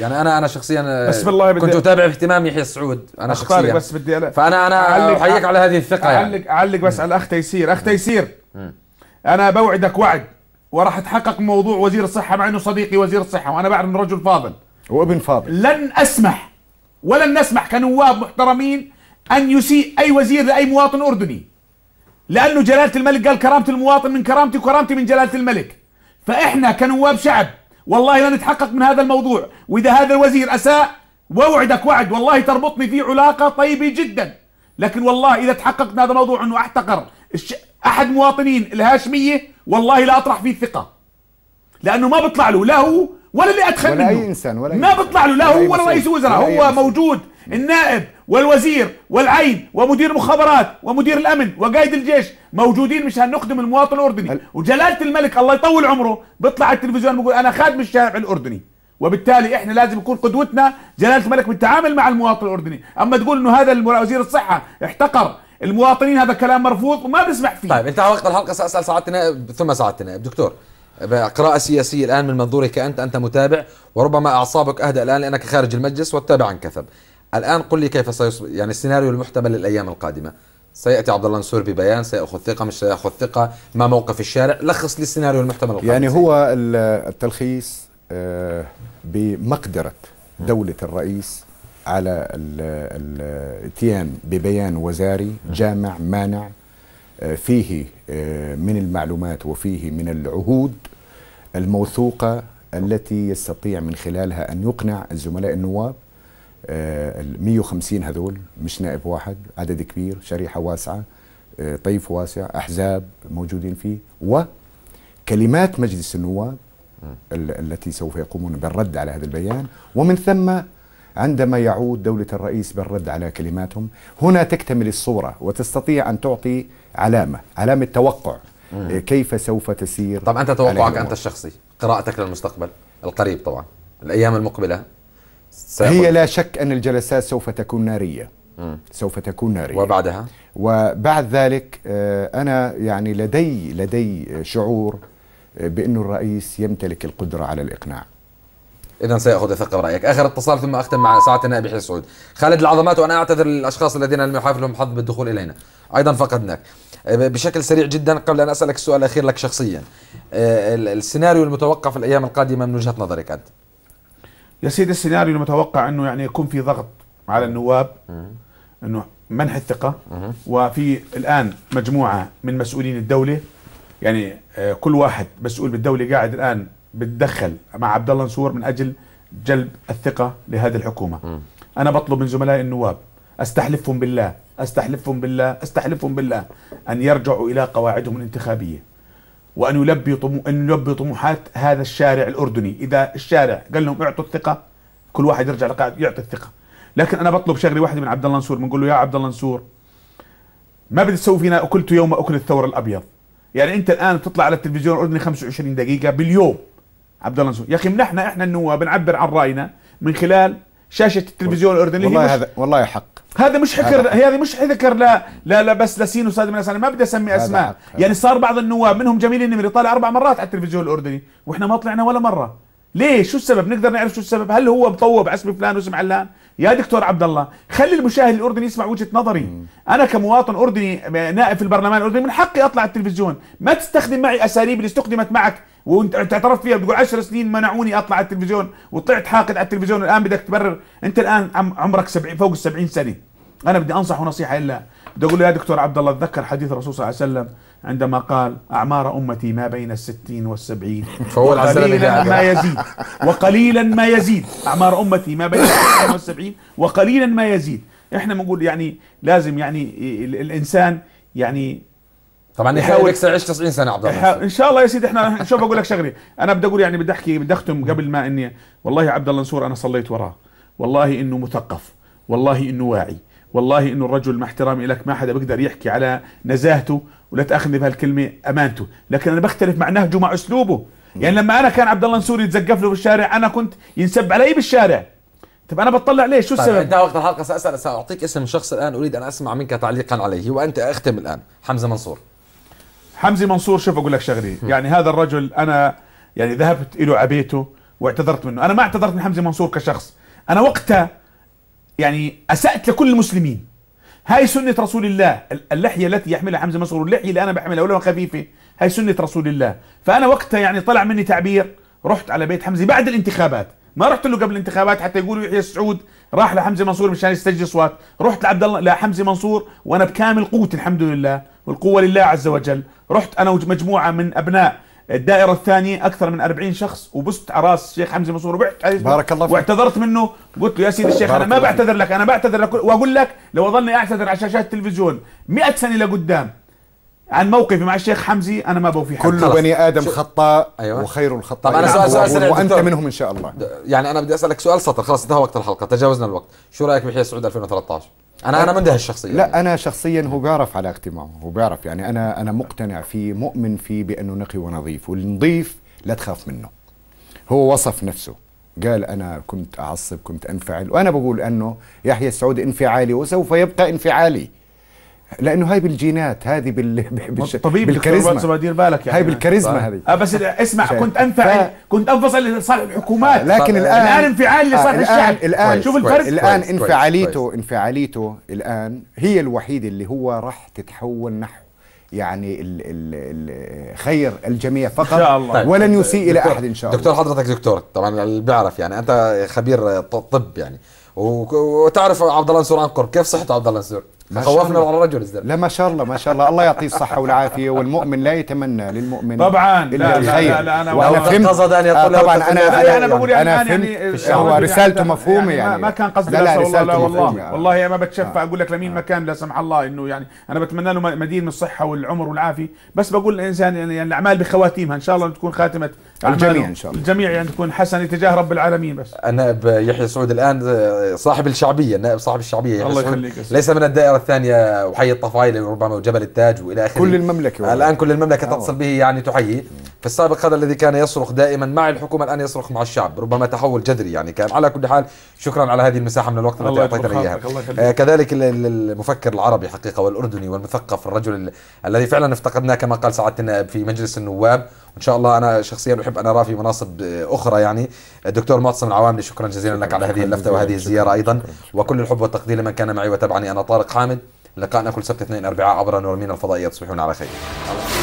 يعني انا انا شخصيا آه، بس بالله بدي كنت اتابع باهتمام يحيى السعود انا شخصيا بس بدي أنا فانا انا احييك على هذه الثقه أعلق يعني اعلق اعلق بس على الاخ تيسير اخ تيسير انا بوعدك وعد وراح اتحقق موضوع وزير الصحه مع انه صديقي وزير الصحه وانا بعرف انه رجل فاضل وابن فاضل لن اسمح ولن نسمح كنواب محترمين ان يسيء اي وزير لاي مواطن اردني لانه جلاله الملك قال كرامه المواطن من كرامتي وكرامتي من جلاله الملك فاحنا كنواب شعب والله لنتحقق من هذا الموضوع وإذا هذا الوزير أساء وأوعدك وعد والله تربطني فيه علاقة طيبة جدا لكن والله إذا تحقق من هذا الموضوع أنه أحتقر أحد مواطنين الهاشمية والله لا أطرح فيه الثقة لأنه ما بيطلع له لا هو ولا اللي ادخل ولا منه اي انسان ولا ما بيطلع له لا هو ولا رئيس وزراء هو موجود النائب والوزير والعين ومدير مخابرات ومدير الامن وقائد الجيش موجودين مشان نخدم المواطن الاردني وجلاله الملك الله يطول عمره بيطلع على التلفزيون بيقول انا خادم الشارع الاردني وبالتالي احنا لازم يكون قدوتنا جلاله الملك بالتعامل مع المواطن الاردني اما تقول انه هذا وزير الصحه احتقر المواطنين هذا كلام مرفوض وما بنسمح فيه طيب انت وقت الحلقه ساسال النائب ثم النائب دكتور قراءة سياسية الآن من منظورك أنت أنت متابع وربما أعصابك أهدأ الآن لأنك خارج المجلس والتابع كثب الآن قل لي كيف سيصبح يعني السيناريو المحتمل للأيام القادمة سياتي عبد الله نسور ببيان سياخذ ثقه مش سياخذ ثقه ما موقف الشارع لخص لي السيناريو المحتمل القادم يعني هو التلخيص آه، بمقدره دوله الرئيس على الاتيان ببيان وزاري جامع مانع آه، فيه آه، من المعلومات وفيه من العهود الموثوقة التي يستطيع من خلالها أن يقنع الزملاء النواب آه، ال 150 هذول مش نائب واحد عدد كبير شريحة واسعة آه، طيف واسع أحزاب موجودين فيه وكلمات مجلس النواب التي سوف يقومون بالرد على هذا البيان ومن ثم عندما يعود دولة الرئيس بالرد على كلماتهم هنا تكتمل الصورة وتستطيع أن تعطي علامة علامة توقع كيف سوف تسير طبعا انت توقعك انت الشخصي قراءتك للمستقبل القريب طبعا الايام المقبله هي لا شك ان الجلسات سوف تكون ناريه سوف تكون ناريه وبعدها وبعد ذلك آه، انا يعني لدي لدي شعور آه، بانه الرئيس يمتلك القدره على الاقناع اذا ساخذ ثقه برايك اخر اتصال ثم اختم مع ساعتنا بحي سعود خالد العظمات وانا اعتذر للاشخاص الذين لم يحافظ لهم حظ بالدخول الينا ايضا فقدناك آه، بشكل سريع جدا قبل ان اسالك السؤال الاخير لك شخصيا آه، السيناريو المتوقع في الايام القادمه من وجهه نظرك انت يا سيدي السيناريو المتوقع انه يعني يكون في ضغط على النواب انه منح الثقه وفي الان مجموعه من مسؤولين الدوله يعني آه، كل واحد مسؤول بالدوله قاعد الان بتدخل مع عبد الله نسور من اجل جلب الثقه لهذه الحكومه م. انا بطلب من زملائي النواب استحلفهم بالله استحلفهم بالله استحلفهم بالله ان يرجعوا الى قواعدهم الانتخابيه وان يلبي طمو... ان يلبي طموحات هذا الشارع الاردني اذا الشارع قال لهم اعطوا الثقه كل واحد يرجع لقاعد يعطي الثقه لكن انا بطلب شغله واحده من عبد الله نسور بنقول له يا عبد الله نسور ما بدي تسوي فينا اكلت يوم اكل الثور الابيض يعني انت الان تطلع على التلفزيون الاردني 25 دقيقه باليوم عبد الله يا اخي منحنا احنا النواب بنعبر عن راينا من خلال شاشه التلفزيون الاردني والله هذا والله حق هذا مش حكر هذا مش حذكر لا لا لا بس لسين وسادة من انا ما بدي اسمي اسماء يعني صار بعض النواب منهم جميل النمري طالع اربع مرات على التلفزيون الاردني واحنا ما طلعنا ولا مره ليه شو السبب نقدر نعرف شو السبب هل هو مطوب اسم فلان واسم علان يا دكتور عبد الله خلي المشاهد الاردني يسمع وجهه نظري انا كمواطن اردني نائب في البرلمان الاردني من حقي اطلع على التلفزيون ما تستخدم معي اساليب اللي استخدمت معك وانت تعترف فيها بتقول 10 سنين منعوني اطلع على التلفزيون وطلعت حاقد على التلفزيون الان بدك تبرر انت الان عمرك 70 فوق ال 70 سنه انا بدي انصحه نصيحه الا بدي اقول له يا دكتور عبد الله اتذكر حديث الرسول صلى الله عليه وسلم عندما قال اعمار امتي ما بين الستين والسبعين فهو وقليلا ما يزيد وقليلا ما يزيد اعمار امتي ما بين الستين والسبعين وقليلا ما يزيد احنا بنقول يعني لازم يعني الانسان يعني طبعا يحاول يكسر عيش 90 سنه عبد الله ان شاء الله يا سيدي احنا شوف اقول لك شغله انا بدي اقول يعني بدي احكي بدي اختم قبل ما اني والله عبد الله نسور انا صليت وراه والله انه مثقف والله انه واعي والله انه الرجل مع احترامي لك ما حدا بيقدر يحكي على نزاهته ولا تاخذني بهالكلمه امانته لكن انا بختلف مع نهجه مع اسلوبه يعني لما انا كان عبد الله نسور يتزقف له بالشارع انا كنت ينسب علي بالشارع طب انا بطلع ليه شو طيب، السبب؟ انتهى وقت الحلقه ساسال ساعطيك اسم شخص الان اريد ان اسمع منك تعليقا عليه وانت اختم الان حمزه منصور حمزي منصور شوف اقول لك شغله يعني هذا الرجل انا يعني ذهبت له عبيته واعتذرت منه انا ما اعتذرت من حمزي منصور كشخص انا وقتها يعني اسات لكل المسلمين هاي سنه رسول الله اللحيه التي يحملها حمزه منصور واللحيه اللي انا بحملها ولو خفيفه هاي سنه رسول الله فانا وقتها يعني طلع مني تعبير رحت على بيت حمزه بعد الانتخابات ما رحت له قبل الانتخابات حتى يقولوا يحيى السعود راح لحمزه منصور مشان يستجلي اصوات رحت لعبد الله لحمزه منصور وانا بكامل قوتي الحمد لله والقوه لله عز وجل رحت انا ومجموعه من ابناء الدائرة الثانية أكثر من 40 شخص وبست على راس الشيخ حمزة منصور وبعت عليه بارك الله فيك واعتذرت منه قلت له يا سيدي الشيخ أنا ما بعتذر لك أنا بعتذر لك وأقول لك لو أظلني أعتذر على شاشات التلفزيون 100 سنة لقدام عن موقفي مع الشيخ حمزي انا ما بوفي حد كل بني ادم خطاء أيوة. وخير الخطاء طيب، طبعا انا سؤال سؤال سريع وانت منهم ان شاء الله يعني انا بدي اسالك سؤال سطر خلاص انتهى وقت الحلقه تجاوزنا الوقت شو رايك بيحيى سعود 2013 انا انا منده الشخصيه لا يعني. انا شخصيا هو بيعرف على اهتمامه هو بيعرف يعني انا انا مقتنع فيه مؤمن فيه بانه نقي ونظيف والنظيف لا تخاف منه هو وصف نفسه قال انا كنت اعصب كنت انفعل وانا بقول انه يحيى السعود انفعالي وسوف يبقى انفعالي لانه هاي بالجينات هذه بال... بال... طبيب بالكاريزما دير بالك يعني هاي بالكاريزما هذه آه بس اسمع كنت انفعل ف... كنت انفصل لصالح الحكومات لكن الان الان انفعالي آه، لصالح آه الشعب الان طيب. شوف الفرق الان طيب. طيب. انفعاليته انفعاليته الان هي الوحيده اللي هو راح تتحول نحو يعني الـ الـ خير الجميع فقط إن شاء الله. ولن يسيء الى احد ان شاء الله دكتور حضرتك دكتور طبعا اللي بيعرف يعني انت خبير طب يعني وتعرف عبد الله نسور عنكر كيف صحته عبد الله نسور خوفنا على رجل ازدرى لا ما شاء الله ما شاء الله الله يعطيه الصحه والعافيه والمؤمن لا يتمنى للمؤمن طبعا لا لا لا, لا, لا انا فهمت قصد ان يقول آه، طبعا انا انا, أنا بقول يعني انا يعني فهمت يعني هو رسالته يعني مفهومه يعني, يعني ما كان قصدي لا, لا, لا والله يعني. والله والله ما بتشفع آه. اقول لك لمين آه. ما كان لا سمح الله انه يعني انا بتمنى له مدين من الصحه والعمر والعافيه بس بقول الانسان يعني, يعني الاعمال بخواتيمها ان شاء الله تكون خاتمه الجميع ان شاء الله الجميع يعني تكون حسن تجاه رب العالمين بس النائب يحيى سعود الان صاحب الشعبيه النائب صاحب الشعبيه يحيى الله سعود ليس من الدائره الثانيه وحي الطفايله ربما وجبل التاج والى اخره كل المملكه الان كل المملكه آه. تتصل به يعني تحيي في السابق هذا الذي كان يصرخ دائما مع الحكومه الان يصرخ مع الشعب ربما تحول جذري يعني كان على كل حال شكرا على هذه المساحه من الوقت التي اعطيتنا اياها آه، كذلك المفكر العربي حقيقه والاردني والمثقف الرجل الذي فعلا افتقدناه كما قال سعاده النائب في مجلس النواب وان شاء الله انا شخصيا احب ان اراه في مناصب آه، اخرى يعني الدكتور معتصم العوامدي شكرا جزيلا لك على هذه اللفته وهذه الزياره ايضا وكل الحب والتقدير لمن كان معي وتابعني انا طارق حامد لقاءنا كل سبت اثنين اربعاء عبر نورمين الفضائيه تصبحون على خير